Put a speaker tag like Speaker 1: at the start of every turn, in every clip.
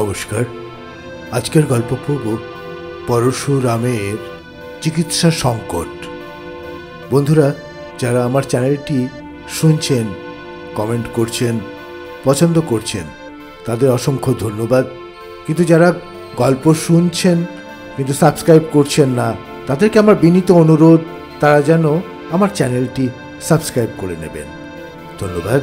Speaker 1: নমস্কার আজকের গল্প পূর্ব পরশুরামের চিকিৎসা সংকট বন্ধুরা যারা আমার চ্যানেলটি শুনছেন কমেন্ট করছেন পছন্দ করছেন তাদের অসংখ্য ধন্যবাদ কিন্তু যারা গল্প শুনছেন কিন্তু সাবস্ক্রাইব করছেন না তাদেরকে আমার বিনীত অনুরোধ তারা যেন আমার চ্যানেলটি সাবস্ক্রাইব করে নেবেন ধন্যবাদ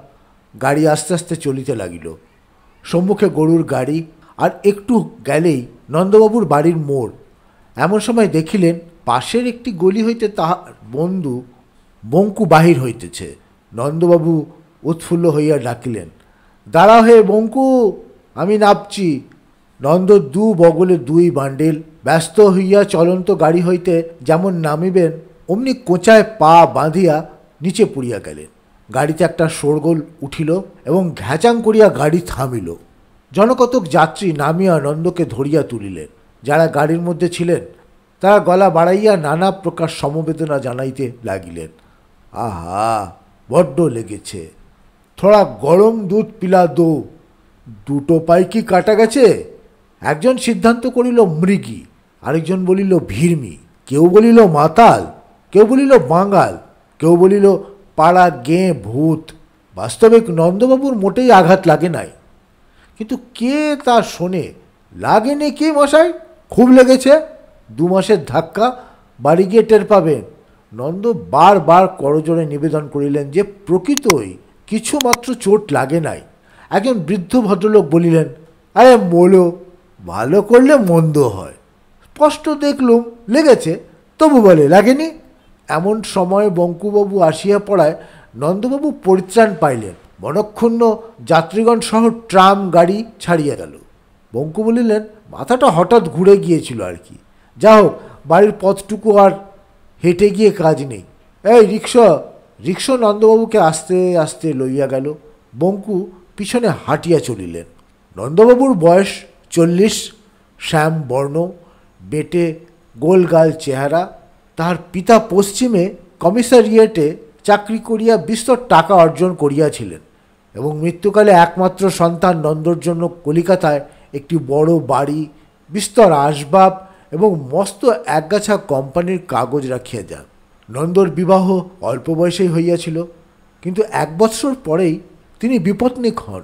Speaker 1: গাড়ি আস্তে আস্তে চলিতে লাগিল সম্মুখে গরুর গাড়ি আর একটু গেলেই নন্দবাবুর বাড়ির মোড় এমন সময় দেখিলেন পাশের একটি গলি হইতে তাহার বন্ধু বঙ্কু বাহির হইতেছে নন্দবাবু উৎফুল্ল হইয়া ডাকিলেন দাঁড়া হয়ে বঙ্কু আমি নাপছি নন্দ দু বগলে দুই বান্ডিল ব্যস্ত হইয়া চলন্ত গাড়ি হইতে যেমন নামিবেন অমনি কোঁচায় পা বাঁধিয়া নিচে পুড়িয়া গেলেন গাড়িতে একটা শোরগোল উঠিল এবং ঘ্যাচাং করিয়া গাড়ি থামিল জনকতক যাত্রী নামিয়া নন্দকে ধরিয়া তুলিলেন যারা গাড়ির মধ্যে ছিলেন তারা গলা বাড়াইয়া নানা প্রকার সমবেদনা জানাইতে লাগিলেন আহা বড্ড লেগেছে থোড়া গরম দুধ পিলা দো দুটো পাই কি কাটা গেছে একজন সিদ্ধান্ত করিল মৃগী আরেকজন বলিল ভিড়মি কেউ বলিল মাতাল কেউ বলিল বাঙাল কেউ বলিল পাড়া গেঁ ভূত বাস্তবিক নন্দবাবুর মোটেই আঘাত লাগে নাই কিন্তু কে তা শোনে লাগেনি কে মশাই খুব লেগেছে দু মাসের ধাক্কা বাড়ি গিয়ে টের পাবেন নন্দ বারবার করজোড়ে নিবেদন করিলেন যে প্রকৃতই কিছু মাত্র চোট লাগে নাই একজন বৃদ্ধ ভদ্রলোক বলিলেন আরে মোলো ভালো করলে মন্দ হয় স্পষ্ট দেখলুম লেগেছে তবু বলে লাগেনি এমন সময়ে বঙ্কুবাবু আসিয়া পড়ায় নন্দবাবু পরিত্রাণ পাইলেন মনক্ষুণ্ণ যাত্রীগণ সহ ট্রাম গাড়ি ছাড়িয়া গেল বঙ্কু বলিলেন মাথাটা হঠাৎ ঘুরে গিয়েছিল আর কি যা হোক বাড়ির পথটুকু আর হেঁটে গিয়ে কাজ নেই এই রিক্সা রিক্সা নন্দবাবুকে আস্তে আস্তে লইয়া গেল বঙ্কু পিছনে হাঁটিয়া চলিলেন নন্দবাবুর বয়স চল্লিশ শ্যাম বর্ণ বেটে গোলগাল চেহারা তাহার পিতা পশ্চিমে কমিশারিয়েটে চাকরি করিয়া বিস্তর টাকা অর্জন করিয়াছিলেন এবং মৃত্যুকালে একমাত্র সন্তান নন্দর জন্য কলিকাতায় একটি বড় বাড়ি বিস্তর আসবাব এবং মস্ত একগাছা কোম্পানির কাগজ রাখিয়া যান নন্দর বিবাহ অল্প বয়সেই হইয়াছিল কিন্তু এক বৎসর পরেই তিনি বিপত্নিক হন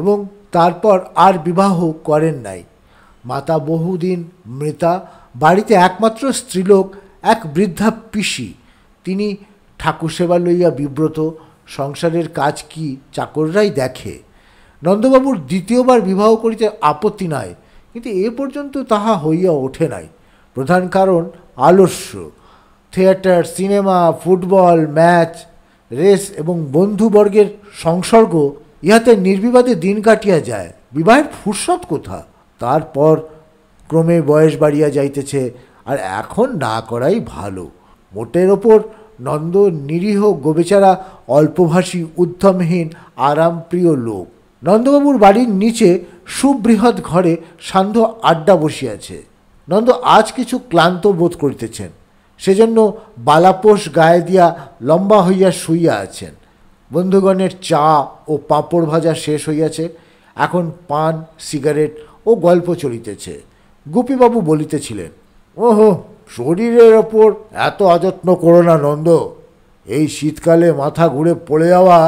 Speaker 1: এবং তারপর আর বিবাহ করেন নাই মাতা বহুদিন মৃতা বাড়িতে একমাত্র স্ত্রীলোক এক বৃদ্ধা পিসি তিনি ঠাকুর সেবা লইয়া বিব্রত সংসারের কাজ কি চাকররাই দেখে নন্দবাবুর দ্বিতীয়বার বিবাহ করিতে আপত্তি নাই কিন্তু এ পর্যন্ত তাহা হইয়া ওঠে নাই প্রধান কারণ আলস্য theatre cinema football match race এবং বন্ধুবর্গের সংসর্গ ইহাতে নির্বিবাদে দিন কাটিয়া যায় বিবাহের ফুরসত কোথা তারপর ক্রমে বয়স বাড়িয়া যাইতেছে আর এখন না করাই ভালো মোটের ওপর নন্দ নিরীহ গোবেচারা অল্পভাষী উদ্যমহীন আরামপ্রিয় লোক নন্দবাবুর বাড়ির নিচে সুবৃহৎ ঘরে সান্ধ্য আড্ডা বসিয়াছে নন্দ আজ কিছু ক্লান্ত বোধ করিতেছেন সেজন্য বালাপোষ গায়ে দিয়া লম্বা হইয়া শুইয়া আছেন বন্ধুগণের চা ও পাঁপড় ভাজা শেষ হইয়াছে এখন পান সিগারেট ও গল্প চলিতেছে গোপীবাবু বলিতেছিলেন ওহো শরীরের ওপর এত অযত্ন করো না নন্দ এই শীতকালে মাথা ঘুরে পড়ে যাওয়া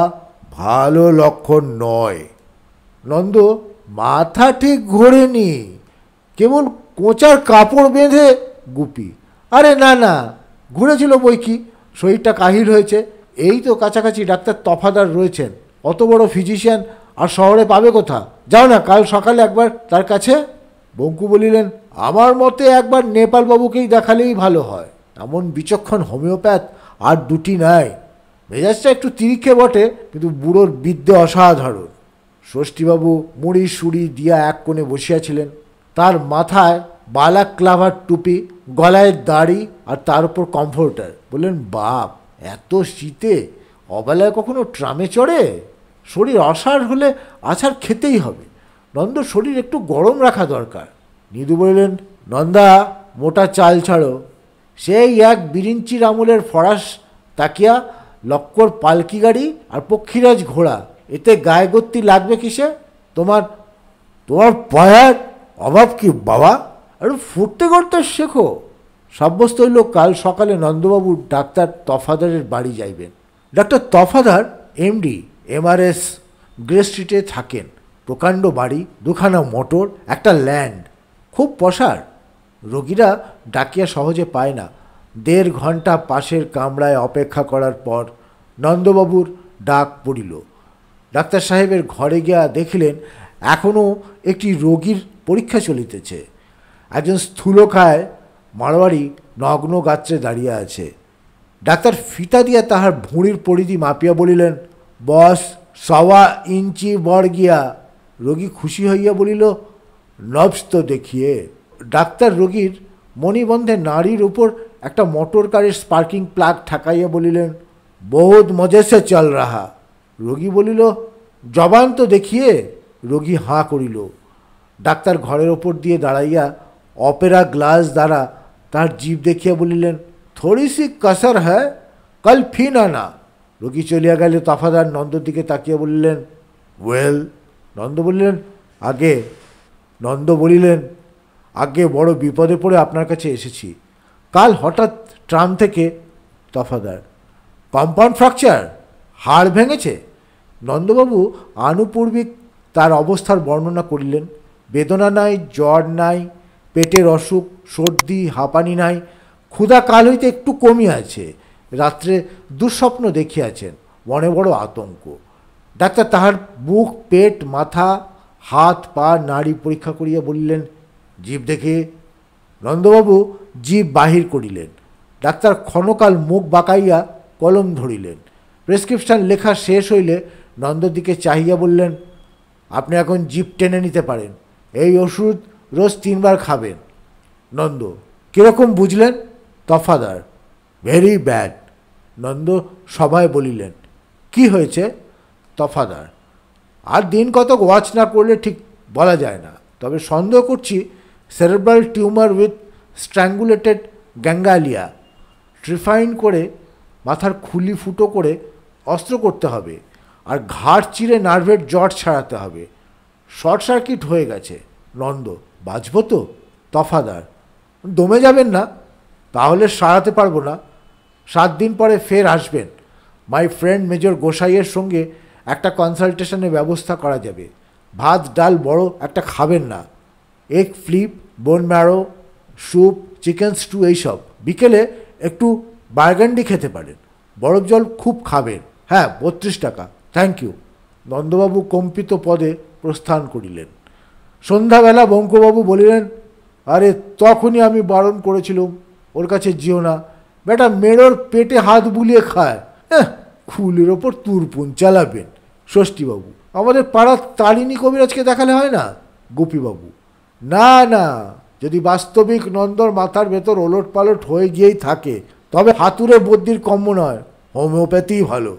Speaker 1: ভালো লক্ষণ নয় নন্দ মাথা ঠিক ঘোরেনি কেবল কোঁচার কাপড় বেঁধে গুপি আরে না না ঘুরেছিল বই কি শরীরটা কাহিল হয়েছে এই তো কাছাকাছি ডাক্তার তফাদার রয়েছেন অত বড় ফিজিশিয়ান আর শহরে পাবে কোথা যাও না কাল সকালে একবার তার কাছে বঙ্কু বলিলেন আমার মতে একবার নেপালবাবুকেই দেখালেই ভালো হয় এমন বিচক্ষণ হোমিওপ্যাথ আর দুটি নাই মেজাজটা একটু তিরিক্ষে বটে কিন্তু বুড়োর বিদ্যে অসাধারণ ষষ্ঠীবাবু মুড়ি সুড়ি দিয়া এক কোণে বসিয়াছিলেন তার মাথায় বালা ক্লাভার টুপি গলায় দাড়ি আর তার উপর কমফোর্টার বললেন বাপ এত শীতে অবেলায় কখনো ট্রামে চড়ে শরীর অসার হলে আছাড় খেতেই হবে নন্দ শরীর একটু গরম রাখা দরকার নিধু বললেন নন্দা মোটা চাল ছাড়ো সেই এক বিরিঞ্চির আমলের ফরাস তাকিয়া লক্কর পালকি গাড়ি আর পক্ষীরাজ ঘোড়া এতে গায়ে গত্তি লাগবে কিসে তোমার তোমার পয়ার অভাব কি বাবা আর ফুটতে করতে শেখো সাব্যস্ত হইল কাল সকালে নন্দবাবু ডাক্তার তফাদারের বাড়ি যাইবেন doctor Tafadar MD MRS Grey স্ট্রিটে থাকেন প্রকাণ্ড বাড়ি দুখানা মোটর একটা ল্যান্ড খুব পশার রোগীরা ডাকিয়া সহজে পায় না দেড় ঘন্টা পাশের কামরায় অপেক্ষা করার পর নন্দবাবুর ডাক পড়িল ডাক্তার সাহেবের ঘরে গিয়া দেখিলেন এখনও একটি রোগীর পরীক্ষা চলিতেছে একজন স্থূলকায় মারোয়ারি নগ্ন গাত্রে দাঁড়িয়ে আছে ডাক্তার ফিতা দিয়া তাহার ভুঁড়ির পরিধি মাপিয়া বলিলেন বস সওয়া ইঞ্চি গিয়া রোগী খুশি হইয়া বলিল তো দেখিয়ে ডাক্তার রোগীর মণিবন্ধে নারীর উপর একটা মোটর কারের স্পার্কিং প্লাগ ঠাকাইয়া বলিলেন বহুত মজেসে চল রাহা রোগী বলিল জবান তো দেখিয়ে রোগী হাঁ করিল ডাক্তার ঘরের ওপর দিয়ে দাঁড়াইয়া অপেরা গ্লাস দ্বারা তার জীব দেখিয়া বলিলেন থোড়ি সি কাসার হ্যাঁ কাল ফি না না রোগী চলিয়া গেলে তাফাদার নন্দর দিকে তাকিয়ে বলিলেন ওয়েল নন্দ বললেন আগে নন্দ বলিলেন আগে বড় বিপদে পড়ে আপনার কাছে এসেছি কাল হঠাৎ ট্রাম থেকে তফাদার কম্পাউন্ড ফ্র্যাকচার হাড় ভেঙেছে নন্দবাবু আনুপূর্বিক তার অবস্থার বর্ণনা করিলেন বেদনা নাই জ্বর নাই পেটের অসুখ সর্দি হাঁপানি নাই ক্ষুধা কাল হইতে একটু কমিয়াছে রাত্রে দুঃস্বপ্ন দেখিয়াছেন মনে বড় আতঙ্ক ডাক্তার তাহার বুক পেট মাথা হাত পা নাড়ি পরীক্ষা করিয়া বলিলেন জীব দেখে নন্দবাবু জীব বাহির করিলেন ডাক্তার ক্ষণকাল মুখ বাঁকাইয়া কলম ধরিলেন প্রেসক্রিপশান লেখা শেষ হইলে নন্দদিকে দিকে চাহিয়া বললেন আপনি এখন জিপ টেনে নিতে পারেন এই ওষুধ রোজ তিনবার খাবেন নন্দ কীরকম বুঝলেন তফাদার ভেরি ব্যাড নন্দ সবাই বলিলেন কি হয়েছে তফাদার আর দিন কতক ওয়াচ না করলে ঠিক বলা যায় না তবে সন্দেহ করছি cerebral tumour with strangulated ganglia trephine করে মাথার খুলি ফুটো করে অস্ত্র করতে হবে আর ঘাড় চিরে নার্ভের জট ছাড়াতে হবে শর্ট সার্কিট হয়ে গেছে নন্দ বাঁচব তো তফাদার দমে যাবেন না তাহলে সারাতে পারবো না সাত দিন পরে ফের আসবেন মাই ফ্রেন্ড মেজর গোসাইয়ের সঙ্গে একটা কনসালটেশনের ব্যবস্থা করা যাবে ভাত ডাল বড় একটা খাবেন না egg flip bone marrow soup chicken stew এইসব বিকেলে একটু বার্গান্ডি খেতে পারেন বরফ জল খুব খাবেন হ্যাঁ বত্রিশ টাকা থ্যাংক ইউ নন্দবাবু কম্পিত পদে প্রস্থান করিলেন সন্ধ্যাবেলা বঙ্কবাবু বলিলেন আরে তখনই আমি বারণ করেছিলাম ওর কাছে যেও না বেটা মেরোর পেটে হাত বুলিয়ে খায় হ্যাঁ খুলের ওপর তুরপুন চালাবেন ষষ্ঠীবাবু আমাদের পাড়ার তারিণী কবিরাজকে দেখালে হয় না গোপীবাবু না না যদি বাস্তবিক নন্দর মাথার ভেতর ওলট পালট হয়ে গিয়েই থাকে তবে হাতুরে বদ্যির কম্য নয় হোমিওপ্যাথি ভালো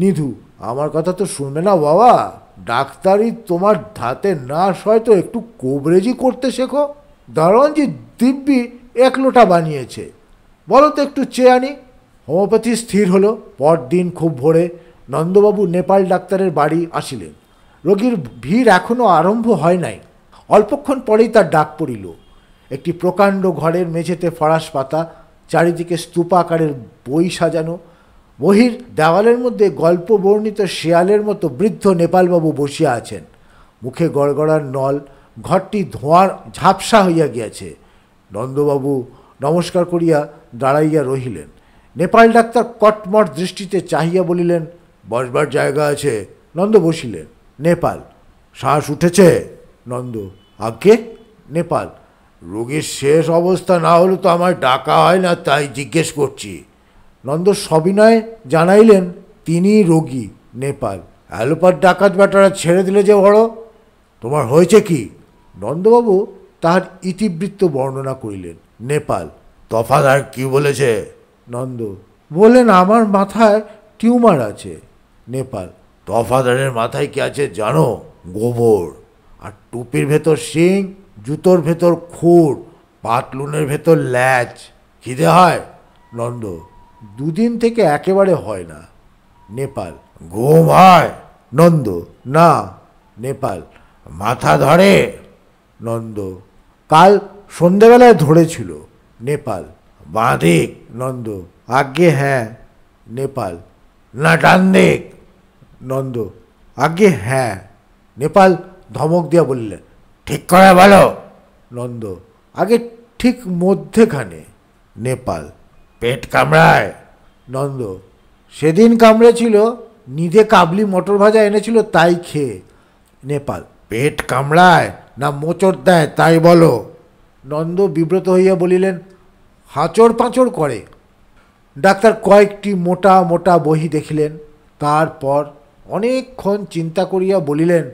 Speaker 1: নিধু আমার কথা তো শুনবে না বাবা ডাক্তারি তোমার ধাতে নার্স হয়তো একটু কোভরেজই করতে শেখো দারণ যে দিব্যি এক লোটা বানিয়েছে বলো তো একটু চেয়ে আনি হোমিওপ্যাথি স্থির হল পরদিন খুব ভোরে নন্দবাবু নেপাল ডাক্তারের বাড়ি আসিলেন রোগীর ভিড় এখনও আরম্ভ হয় নাই অল্পক্ষণ পরেই তার ডাক পড়িল একটি প্রকাণ্ড ঘরের মেঝেতে ফরাস পাতা চারিদিকে স্তূপাকারের বই সাজানো বহির দেওয়ালের মধ্যে গল্প বর্ণিত শেয়ালের মতো বৃদ্ধ নেপালবাবু বসিয়া আছেন মুখে গড়গড়ার নল ঘরটি ধোঁয়ার ঝাপসা হইয়া গিয়াছে নন্দবাবু নমস্কার করিয়া দাঁড়াইয়া রহিলেন নেপাল ডাক্তার কটমট দৃষ্টিতে চাহিয়া বলিলেন বসবার জায়গা আছে নন্দ বসিলেন নেপাল শ্বাস উঠেছে নন্দ আগে নেপাল রোগীর শেষ অবস্থা না হলে তো আমার ডাকা হয় না তাই জিজ্ঞেস করছি নন্দ সবিনয় জানাইলেন তিনি রোগী নেপাল অ্যালোপার ডাকাত ব্যাটারা ছেড়ে দিলে যে বড় তোমার হয়েছে কি নন্দবাবু তাহার ইতিবৃত্ত বর্ণনা করিলেন নেপাল তফাদার কি বলেছে নন্দ বললেন আমার মাথায় টিউমার আছে নেপাল তফাদারের মাথায় কি আছে জানো গোবর আর টুপির ভেতর শিং জুতোর ভেতর খুর পাতলুনের ভেতর ল্যাচ খিদে হয় নন্দ দুদিন থেকে একেবারে হয় না নেপাল ঘুম হয় নন্দ না নেপাল মাথা ধরে নন্দ কাল সন্ধেবেলায় ধরেছিল নেপাল বাঁধিক নন্দ আজ্ঞে হ্যাঁ নেপাল না ডান দিক নন্দ আজ্ঞে হ্যাঁ নেপাল ধমক দিয়া বললে ঠিক করা বলো নন্দ আগে ঠিক মধ্যেখানে নেপাল পেট কামড়ায় নন্দ সেদিন কামড়েছিল নিজে কাবলি মটর ভাজা এনেছিল তাই খেয়ে নেপাল পেট কামড়ায় না মোচড় দেয় তাই বলো নন্দ বিব্রত হইয়া বলিলেন হাঁচড় পাঁচড় করে ডাক্তার কয়েকটি মোটা মোটা বহি দেখিলেন তারপর অনেকক্ষণ চিন্তা করিয়া বলিলেন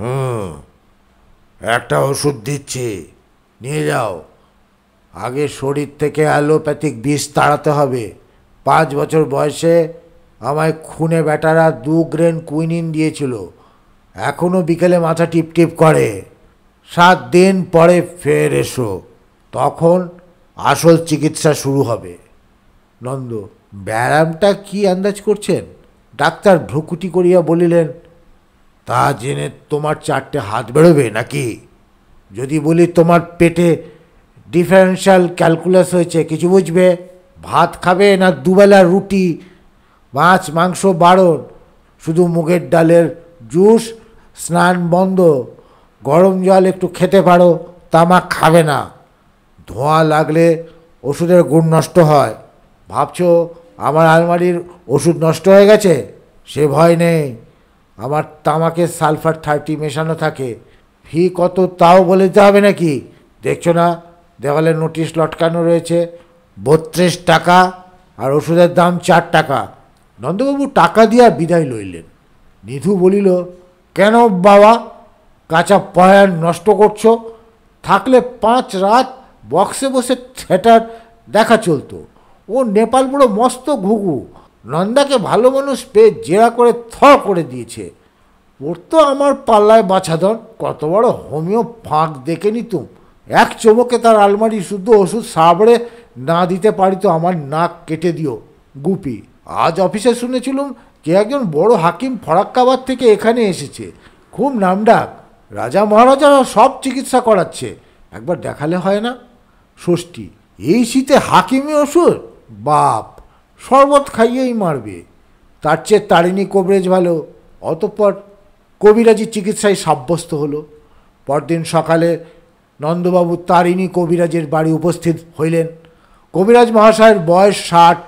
Speaker 1: হুম একটা ওষুধ দিচ্ছি নিয়ে যাও আগে শরীর থেকে অ্যালোপ্যাথিক বিষ তাড়াতে হবে পাঁচ বছর বয়সে আমায় খুনে বেটারা দু গ্রেন কুইনিন দিয়েছিল এখনও বিকেলে মাথা টিপটিপ করে সাত দিন পরে ফের এসো তখন আসল চিকিৎসা শুরু হবে নন্দ ব্যায়ামটা কি আন্দাজ করছেন ডাক্তার ভ্রুকুটি করিয়া বলিলেন তা জেনে তোমার চারটে হাত বেরোবে নাকি যদি বলি তোমার পেটে ডিফারেন্সিয়াল ক্যালকুলাস হয়েছে কিছু বুঝবে ভাত খাবে না দুবেলা রুটি মাছ মাংস বারণ শুধু মুগের ডালের জুস স্নান বন্ধ গরম জল একটু খেতে পারো তামাক খাবে না ধোঁয়া লাগলে ওষুধের গুণ নষ্ট হয় ভাবছো আমার আলমারির ওষুধ নষ্ট হয়ে গেছে সে ভয় নেই আমার তামাকে সালফার থার্টি মেশানো থাকে ফি কত তাও বলে দিতে হবে নাকি দেখছো না দেওয়ালে নোটিশ লটকানো রয়েছে বত্রিশ টাকা আর ওষুধের দাম চার টাকা নন্দবাবু টাকা দিয়া বিদায় লইলেন নিধু বলিল কেন বাবা কাঁচা পয়ান নষ্ট করছো থাকলে পাঁচ রাত বক্সে বসে থিয়েটার দেখা চলতো ও নেপাল বড় মস্ত ঘুঘু নন্দাকে ভালো মানুষ পেয়ে জেরা করে থ করে দিয়েছে ওর তো আমার পাল্লায় বাছাধন কত বড় হোমিও ফাঁক দেখে নিতুম এক চমকে তার আলমারি শুদ্ধ ওষুধ সাবড়ে না দিতে পারি তো আমার নাক কেটে দিও গুপি আজ অফিসে শুনেছিলুম কে একজন বড় হাকিম ফরাক্কাবাদ থেকে এখানে এসেছে খুব নামডাক রাজা মহারাজা সব চিকিৎসা করাচ্ছে একবার দেখালে হয় না ষষ্ঠী এই শীতে হাকিমি ওষুধ বাপ শরবত খাইয়েই মারবে তার চেয়ে তারিণী কবরেজ ভালো অতঃপর কবিরাজি চিকিৎসায় সাব্যস্ত হলো পরদিন সকালে নন্দবাবু তারিণী কবিরাজের বাড়ি উপস্থিত হইলেন কবিরাজ মহাশয়ের বয়স ষাট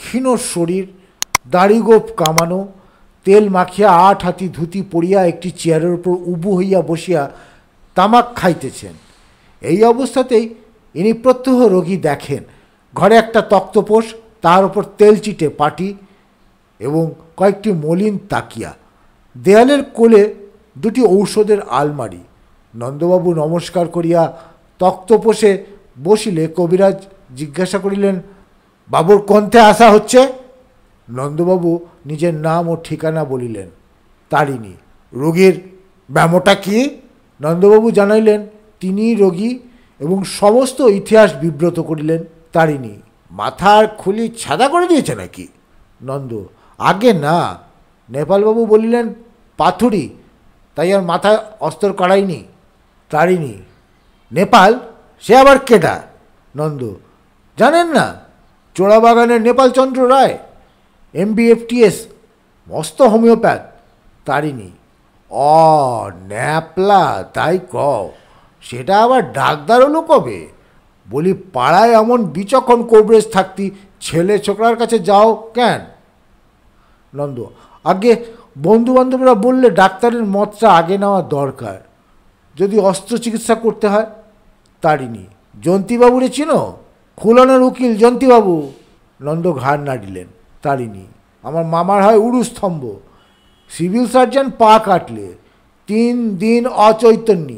Speaker 1: ক্ষীণ শরীর দাড়িগোপ কামানো তেল মাখিয়া আট হাতি ধুতি পড়িয়া একটি চেয়ারের উপর উবু হইয়া বসিয়া তামাক খাইতেছেন এই অবস্থাতেই ইনি প্রত্যহ রোগী দেখেন ঘরে একটা তক্তপোষ তার উপর তেল চিটে পাটি এবং কয়েকটি মলিন তাকিয়া দেয়ালের কোলে দুটি ঔষধের আলমারি নন্দবাবু নমস্কার করিয়া তক্তপোষে বসিলে কবিরাজ জিজ্ঞাসা করিলেন বাবুর কন্থে আসা হচ্ছে নন্দবাবু নিজের নাম ও ঠিকানা বলিলেন তারিণী রোগীর ব্যামোটা কি নন্দবাবু জানাইলেন তিনি রোগী এবং সমস্ত ইতিহাস বিব্রত করিলেন তারিণী মাথার খুলি ছাদা করে দিয়েছে নাকি নন্দ আগে না নেপালবাবু বলিলেন পাথুরি তাই আর মাথায় অস্ত্র করাইনি তারিণী নেপাল সে আবার কেডা নন্দ জানেন না নেপাল নেপালচন্দ্র রায় এমবিএফটিএস মস্ত হোমিওপ্যাথ তারিণী অ ন্যাপলা তাই কও সেটা আবার ডাকদার কবে বলি পাড়ায় এমন বিচক্ষণ কবরেজ থাকতি ছেলে ছোকরার কাছে যাও কেন নন্দ আগে বন্ধুবান্ধবরা বললে ডাক্তারের মতটা আগে নেওয়া দরকার যদি অস্ত্র চিকিৎসা করতে হয় তারিনি জন্তিবাবুরে চিনো খুলনের উকিল জন্তিবাবু নন্দ ঘাড় নাড়িলেন তারিনি আমার মামার হয় উড়ুস্তম্ভ সিভিল সার্জন পা কাটলে তিন দিন অচৈতন্য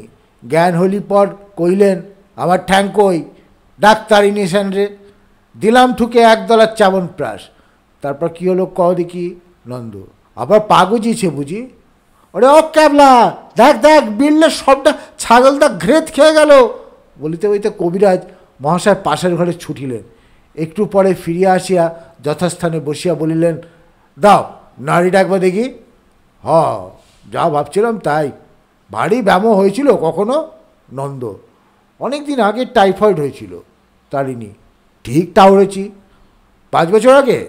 Speaker 1: জ্ঞান হলি পর কইলেন আমার ঠ্যাং কই ডাক্তার ইনিশান রে দিলাম ঠুকে একদলার চাবন প্রাস তারপর কী হলো ক দেখি নন্দ আবার গুজিয়েছে বুঝি ওরে ও ক্যাবলা দেখ দেখ বিললে সবটা ছাগলটা ঘ্রেত খেয়ে গেল বলিতে বলিতে কবিরাজ মহাশয় পাশের ঘরে ছুটিলেন একটু পরে ফিরিয়া আসিয়া যথাস্থানে বসিয়া বলিলেন দাও নাড়ি ডাকবা দেখি হ যা ভাবছিলাম তাই ভারী ব্যামো হয়েছিল কখনো নন্দ অনেক দিন আগে টাইফয়েড হয়েছিল তারিণী ঠিক তা হয়েছি পাঁচ বছর আগে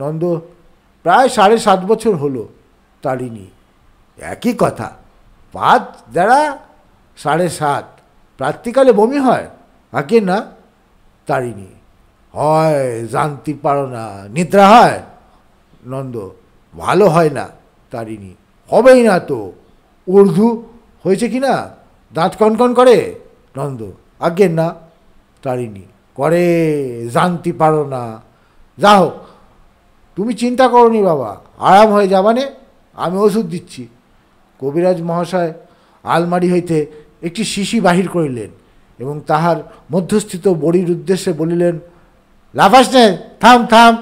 Speaker 1: নন্দ প্রায় সাড়ে সাত বছর হলো তারিণী একই কথা পাঁচ দ্বারা সাড়ে সাত প্রাত্তিকালে বমি হয় আগে না তারিণী হয় জানতে পারো না নিদ্রা হয় নন্দ ভালো হয় না তারিণী হবেই না তো উর্ধু হয়েছে কি না দাঁত কনকন করে নন্দ আজ্ঞে না তারিণী করে জানতে পারো না যা হোক তুমি চিন্তা করনি বাবা আরাম হয়ে যাবানে আমি ওষুধ দিচ্ছি কবিরাজ মহাশয় আলমারি হইতে একটি শিশি বাহির করিলেন এবং তাহার মধ্যস্থিত বড়ির উদ্দেশ্যে বলিলেন লাফাস নে থাম থাম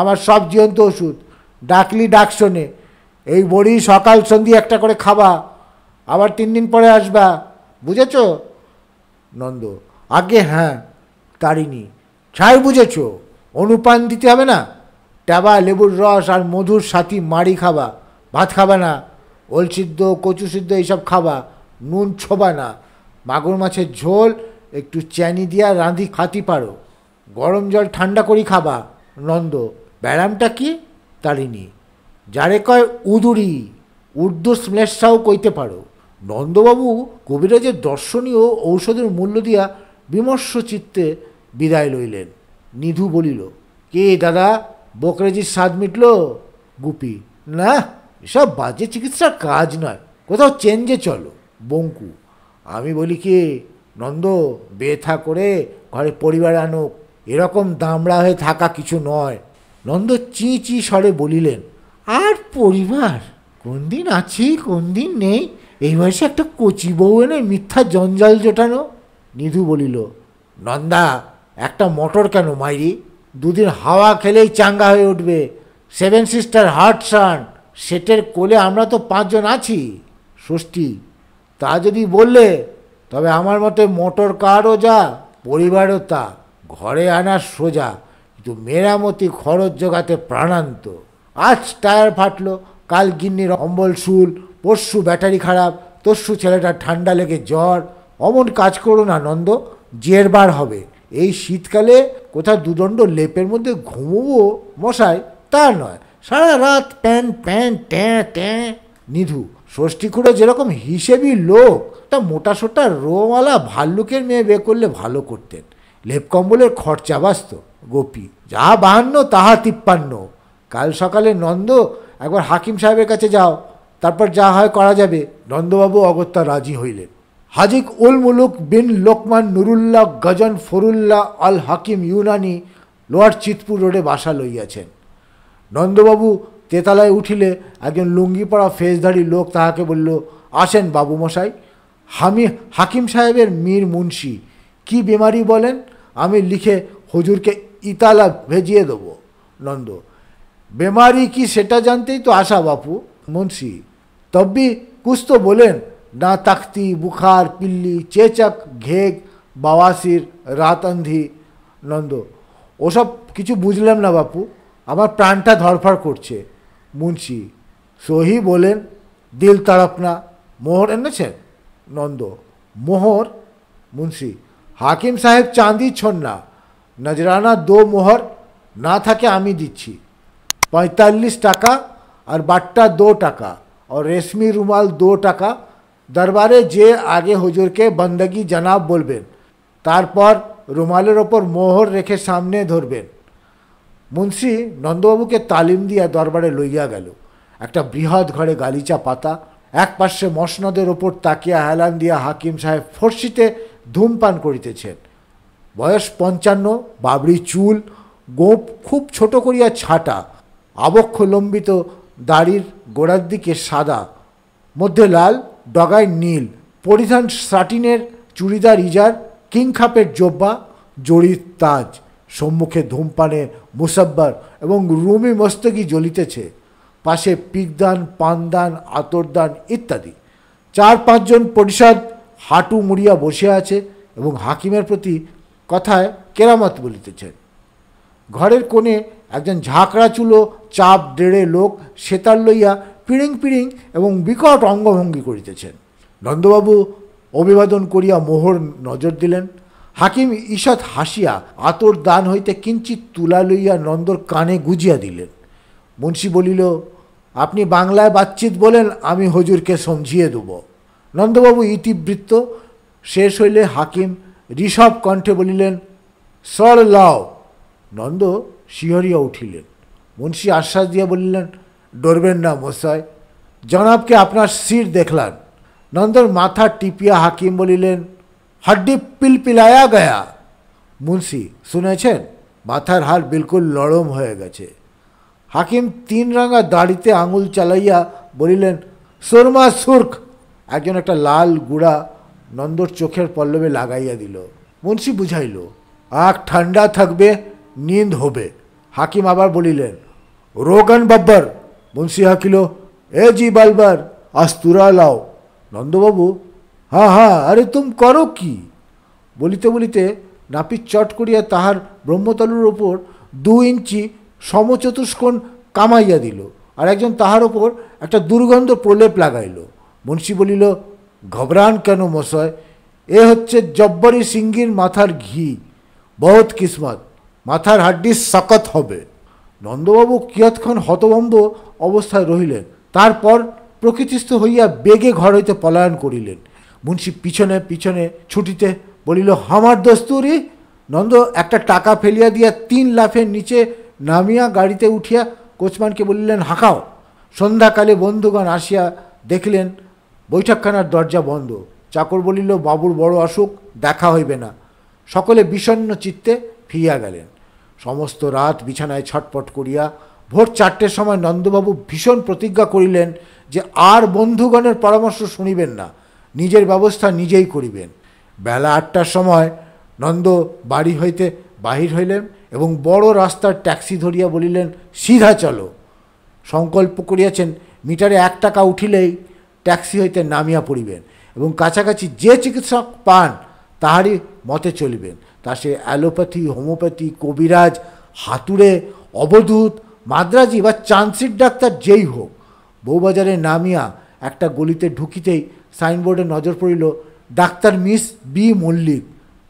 Speaker 1: আমার সব জীবন্ত ওষুধ ডাকলি ডাক এই বড়ি সকাল সন্ধি একটা করে খাবা আবার তিন দিন পরে আসবা বুঝেছ নন্দ আগে হ্যাঁ তারিনি ছাই বুঝেছ অনুপান দিতে হবে না ট্যাবা লেবুর রস আর মধুর সাথী মাড়ি খাবা ভাত খাবা না ওল সিদ্ধ কচু সিদ্ধ এইসব খাবা নুন ছোবা না মাগুর মাছের ঝোল একটু চ্যানি দিয়া রাঁধি খাতি পারো গরম জল ঠান্ডা করি খাবা নন্দ ব্যায়ামটা কি তারিণী যারে কয় উদুরি উর্দু শ্লেষাও কইতে পারো নন্দবাবু কবিরাজের দর্শনীয় ঔষধের মূল্য দিয়া বিমর্ষ চিত্তে বিদায় লইলেন নিধু বলিল কে দাদা বকরেজির স্বাদ মিটল গুপি না এসব বাজে চিকিৎসার কাজ নয় কোথাও চেঞ্জে চলো বঙ্কু আমি বলি কি নন্দ বেথা করে ঘরে পরিবার আনুক এরকম দামড়া হয়ে থাকা কিছু নয় নন্দ চি চি স্বরে বলিলেন আর পরিবার কোন দিন আছি কোন দিন নেই এই বয়সে একটা কচি বউ এনে মিথ্যা জঞ্জাল জোটানো নিধু বলিল নন্দা একটা মোটর কেন মাইরি দুদিন হাওয়া খেলেই চাঙ্গা হয়ে উঠবে সেভেন সিস্টার হার্টসান সেটের কোলে আমরা তো পাঁচজন আছি ষষ্ঠী তা যদি বললে তবে আমার মতে মোটর কারও যা পরিবারও তা ঘরে আনার সোজা কিন্তু মেরামতি খরচ জোগাতে প্রাণান্ত আজ টায়ার ফাটলো কাল গিন্নির অম্বল শুল পরশু ব্যাটারি খারাপ তস্যু ছেলেটা ঠান্ডা লেগে জ্বর অমন কাজ করো না নন্দ জেরবার হবে এই শীতকালে কোথাও দুদণ্ড লেপের মধ্যে ঘুমবো মশাই তা নয় সারা রাত প্যান প্যান ট্যাঁ ট্যাঁ নিধু ষষ্ঠীকুড়ো যেরকম হিসেবি লোক তা মোটা সোটা রোমালা ভাল্লুকের মেয়ে বে করলে ভালো করতেন লেপ কম্বলের খরচা বাস্ত গোপী যা বাহান্ন তাহা তিপ্পান্ন কাল সকালে নন্দ একবার হাকিম সাহেবের কাছে যাও তারপর যা হয় করা যাবে নন্দবাবু অগত্যা রাজি হইলেন হাজিক উল মুলুক বিন লোকমান নুরুল্লাহ গজন ফরুল্লাহ আল হাকিম ইউনানি লোয়ার চিতপুর রোডে বাসা লইয়াছেন নন্দবাবু তেতালায় উঠিলে একজন লুঙ্গি পড়া ফেজধারী লোক তাহাকে বলল আসেন বাবুমশাই হামি হাকিম সাহেবের মীর মুন্সি কি বিমারি বলেন আমি লিখে হজুরকে ইতালা ভেজিয়ে দেব নন্দ বেমারি কি সেটা জানতেই তো আশা বাপু মুন্সি मुंशी কুস্ত বলেন না तो বুখার পিল্লি চেচক ঘেগ বাওয়াসির রাত নন্দ ওসব কিছু বুঝলাম না বাপু আমার প্রাণটা ধরফড় করছে মুন্সি সহি বলেন দিল তাড়পনা মোহর এনেছেন নন্দ মোহর মুন্সি হাকিম সাহেব চাঁদি ছন্না নজরানা দো মোহর না থাকে আমি দিচ্ছি পঁয়তাল্লিশ টাকা আর বাট্টা দো টাকা আর রেশমি রুমাল দো টাকা দরবারে যে আগে হুজুরকে বন্দগি জনাব বলবেন তারপর রুমালের ওপর মোহর রেখে সামনে ধরবেন মুন্সি নন্দবাবুকে তালিম দিয়া দরবারে লইয়া গেল একটা বৃহৎ ঘরে গালিচা পাতা এক পার্শ্বে মসনদের ওপর তাকিয়া হেলান দিয়া হাকিম সাহেব ফর্সিতে ধূমপান করিতেছেন বয়স পঞ্চান্ন বাবরি চুল গোপ খুব ছোট করিয়া ছাটা আবক্ষলম্বিত দাড়ির গোড়ার দিকে সাদা মধ্যে লাল ডগায় নীল পরিধান সাটিনের চুড়িদার ইজার কিংখাপের জোব্বা জড়ির তাজ সম্মুখে ধূমপানে মুসাব্বার এবং রুমি মস্তকি জ্বলিতেছে পাশে পিকদান পানদান আতরদান ইত্যাদি চার পাঁচজন পরিষদ হাঁটু মুড়িয়া বসে আছে এবং হাকিমের প্রতি কথায় কেরামত বলিতেছেন ঘরের কোণে একজন ঝাঁকড়া চুলো চাপ দেড়ে লোক সেতার লইয়া পিড়িং পিড়িং এবং বিকট অঙ্গভঙ্গি করিতেছেন নন্দবাবু অভিবাদন করিয়া মোহর নজর দিলেন হাকিম ঈষৎ হাসিয়া আতর দান হইতে কিঞ্চিত তুলা লইয়া নন্দর কানে গুজিয়া দিলেন মুন্সী বলিল আপনি বাংলায় বাচ্চিত বলেন আমি হজুরকে সমঝিয়ে দেব নন্দবাবু ইতিবৃত্ত শেষ হইলে হাকিম ঋষভ কণ্ঠে বলিলেন সর লাও নন্দ শিহরিয়া উঠিলেন মুন্সি আশ্বাস দিয়ে বললেন ডরবেন না মশাই জনাবকে আপনার সিট দেখলাম নন্দর মাথা টিপিয়া হাকিম বলিলেন হাড্ডি পিলপিলায়া গয়া মুন্সি শুনেছেন মাথার হার বিলকুল নরম হয়ে গেছে হাকিম তিন রাঙা দাড়িতে আঙুল চালাইয়া বলিলেন সুরমা সুর্খ একজন একটা লাল গুড়া নন্দর চোখের পল্লবে লাগাইয়া দিল মুন্সি বুঝাইল আখ ঠান্ডা থাকবে নিন্দ হবে হাকিম আবার বলিলেন রোগান বাব্বার বংশী হাঁকিল এ জি বালবার আস্তুরা লাও নন্দবাবু হ্যাঁ হ্যাঁ আরে তুম করো কি বলিতে বলিতে নাপিত চট করিয়া তাহার ব্রহ্মতলুর ওপর দু ইঞ্চি সমচতুষ্কোণ কামাইয়া দিল আর একজন তাহার ওপর একটা দুর্গন্ধ প্রলেপ লাগাইল মুন্সি বলিল ঘবরান কেন মশয় এ হচ্ছে জব্বরী সিঙ্গির মাথার ঘি বহুত কিসমত মাথার হাড্ডি সকত হবে নন্দবাবু কিয়ৎক্ষণ হতভম্ব অবস্থায় রহিলেন তারপর প্রকৃতিস্থ হইয়া বেগে ঘর হইতে পলায়ন করিলেন মুন্সি পিছনে পিছনে ছুটিতে বলিল হামার দস্তুরি নন্দ একটা টাকা ফেলিয়া দিয়া তিন লাফের নিচে নামিয়া গাড়িতে উঠিয়া কোচমানকে বলিলেন হাঁকাও সন্ধ্যাকালে বন্ধুগণ আসিয়া দেখলেন বৈঠকখানার দরজা বন্ধ চাকর বলিল বাবুর বড় অসুখ দেখা হইবে না সকলে বিষণ্ন চিত্তে ফিরিয়া গেলেন সমস্ত রাত বিছানায় ছটপট করিয়া ভোর চারটের সময় নন্দবাবু ভীষণ প্রতিজ্ঞা করিলেন যে আর বন্ধুগণের পরামর্শ শুনিবেন না নিজের ব্যবস্থা নিজেই করিবেন বেলা আটটার সময় নন্দ বাড়ি হইতে বাহির হইলেন এবং বড় রাস্তার ট্যাক্সি ধরিয়া বলিলেন সিধা চলো সংকল্প করিয়াছেন মিটারে এক টাকা উঠিলেই ট্যাক্সি হইতে নামিয়া পড়িবেন এবং কাছাকাছি যে চিকিৎসক পান তাহারই মতে চলিবেন তা সে অ্যালোপ্যাথি হোমিওপ্যাথি কবিরাজ হাতুড়ে অবধূত মাদ্রাজি বা চান্সির ডাক্তার যেই হোক বউবাজারে নামিয়া একটা গলিতে ঢুকিতেই সাইনবোর্ডে নজর পড়িল ডাক্তার মিস বি মল্লিক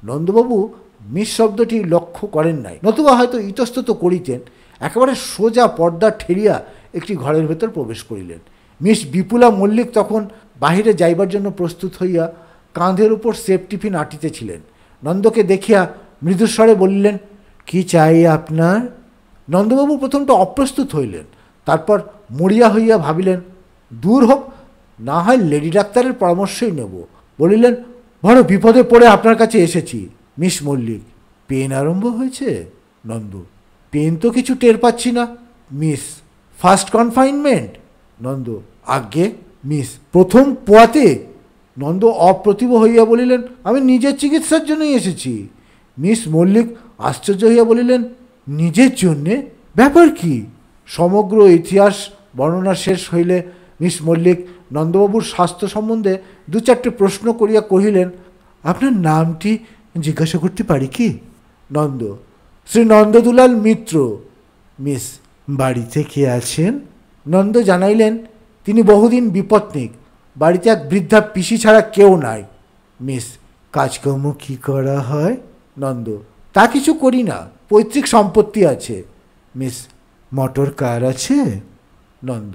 Speaker 1: নন্দবাবু মিস শব্দটি লক্ষ্য করেন নাই নতুবা হয়তো ইতস্তত করিতেন একেবারে সোজা পর্দা ঠেরিয়া একটি ঘরের ভেতর প্রবেশ করিলেন মিস বিপুলা মল্লিক তখন বাহিরে যাইবার জন্য প্রস্তুত হইয়া কাঁধের উপর সেফটিফিন আটিতেছিলেন নন্দকে দেখিয়া মৃদুস্বরে বলিলেন কি চাই আপনার নন্দবাবু প্রথমটা অপ্রস্তুত হইলেন তারপর মরিয়া হইয়া ভাবিলেন দূর হোক না হয় লেডি ডাক্তারের পরামর্শই নেব বলিলেন বড় বিপদে পড়ে আপনার কাছে এসেছি মিস মল্লিক পেন আরম্ভ হয়েছে নন্দ পেন তো কিছু টের পাচ্ছি না মিস ফার্স্ট কনফাইনমেন্ট নন্দ আজ্ঞে মিস প্রথম পোয়াতে নন্দ অপ্রতিভ হইয়া বলিলেন আমি নিজের চিকিৎসার জন্যই এসেছি মিস মল্লিক আশ্চর্য হইয়া বলিলেন নিজের জন্যে ব্যাপার কি সমগ্র ইতিহাস বর্ণনা শেষ হইলে মিস মল্লিক নন্দবাবুর স্বাস্থ্য সম্বন্ধে দু চারটে প্রশ্ন করিয়া কহিলেন আপনার নামটি জিজ্ঞাসা করতে পারি কি নন্দ শ্রী নন্দদুলাল মিত্র মিস বাড়িতে কে আছেন নন্দ জানাইলেন তিনি বহুদিন বিপত্নিক বাড়িতে এক বৃদ্ধা পিসি ছাড়া কেউ নাই মিস কাজকর্ম কী করা হয় নন্দ তা কিছু করি না পৈতৃক সম্পত্তি আছে মিস মোটর কার আছে নন্দ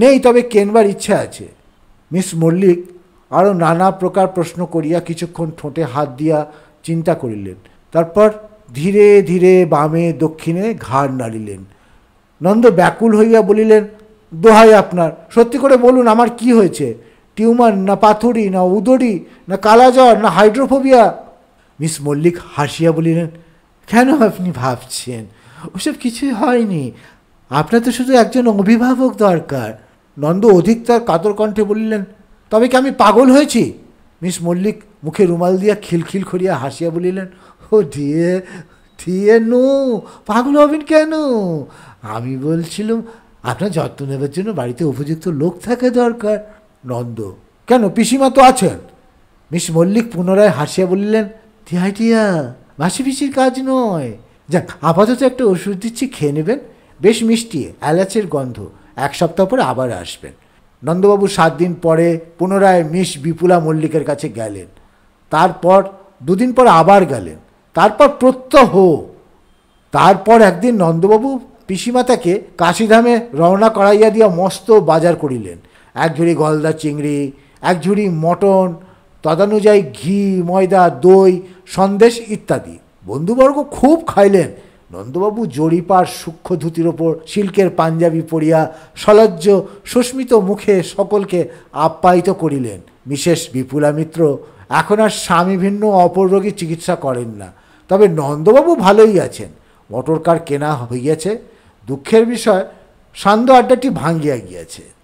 Speaker 1: নেই তবে কেনবার ইচ্ছা আছে মিস মল্লিক আরও নানা প্রকার প্রশ্ন করিয়া কিছুক্ষণ ঠোঁটে হাত দিয়া চিন্তা করিলেন তারপর ধীরে ধীরে বামে দক্ষিণে ঘাড় নাড়িলেন নন্দ ব্যাকুল হইয়া বলিলেন দোহাই আপনার সত্যি করে বলুন আমার কি হয়েছে টিউমার না পাথুরি না উদরি না কালাজ্বর না হাইড্রোফোবিয়া মিস মল্লিক হাসিয়া বলিলেন কেন আপনি ভাবছেন ওসব কিছুই হয়নি আপনার তো শুধু একজন অভিভাবক দরকার নন্দ অধিক তার কাতর কণ্ঠে বলিলেন তবে কি আমি পাগল হয়েছি মিস মল্লিক মুখে রুমাল দিয়া খিলখিল করিয়া হাসিয়া বলিলেন ও দিয়ে দিয়ে নো পাগল হবেন কেন আমি বলছিলাম আপনার যত্ন নেবার জন্য বাড়িতে উপযুক্ত লোক থাকা দরকার নন্দ কেন পিসিমা তো আছেন মিস মল্লিক পুনরায় হাসিয়া বলিলেন টিয়া টিয়া মাসি পিসির কাজ নয় যাক আপাতত একটা ওষুধ দিচ্ছি খেয়ে নেবেন বেশ মিষ্টি এলাচের গন্ধ এক সপ্তাহ পরে আবার আসবেন নন্দবাবু সাত দিন পরে পুনরায় মিস বিপুলা মল্লিকের কাছে গেলেন তারপর দুদিন পর আবার গেলেন তারপর প্রত্যহ তারপর একদিন নন্দবাবু পিসিমাতাকে কাশিধামে রওনা করাইয়া দিয়া মস্ত বাজার করিলেন এক ঝুড়ি গলদা চিংড়ি এক ঝুড়ি মটন তদানুযায়ী ঘি ময়দা দই সন্দেশ ইত্যাদি বন্ধুবর্গ খুব খাইলেন নন্দবাবু জরিপার সূক্ষ্ম ধুতির ওপর সিল্কের পাঞ্জাবি পরিয়া সলজ্জ সুস্মিত মুখে সকলকে আপ্যায়িত করিলেন মিসেস বিপুলা মিত্র এখন আর স্বামী ভিন্ন অপর রোগী চিকিৎসা করেন না তবে নন্দবাবু ভালোই আছেন মোটর কার কেনা হইয়াছে দুঃখের বিষয় সান্ধ্য আড্ডাটি ভাঙ্গিয়া গিয়াছে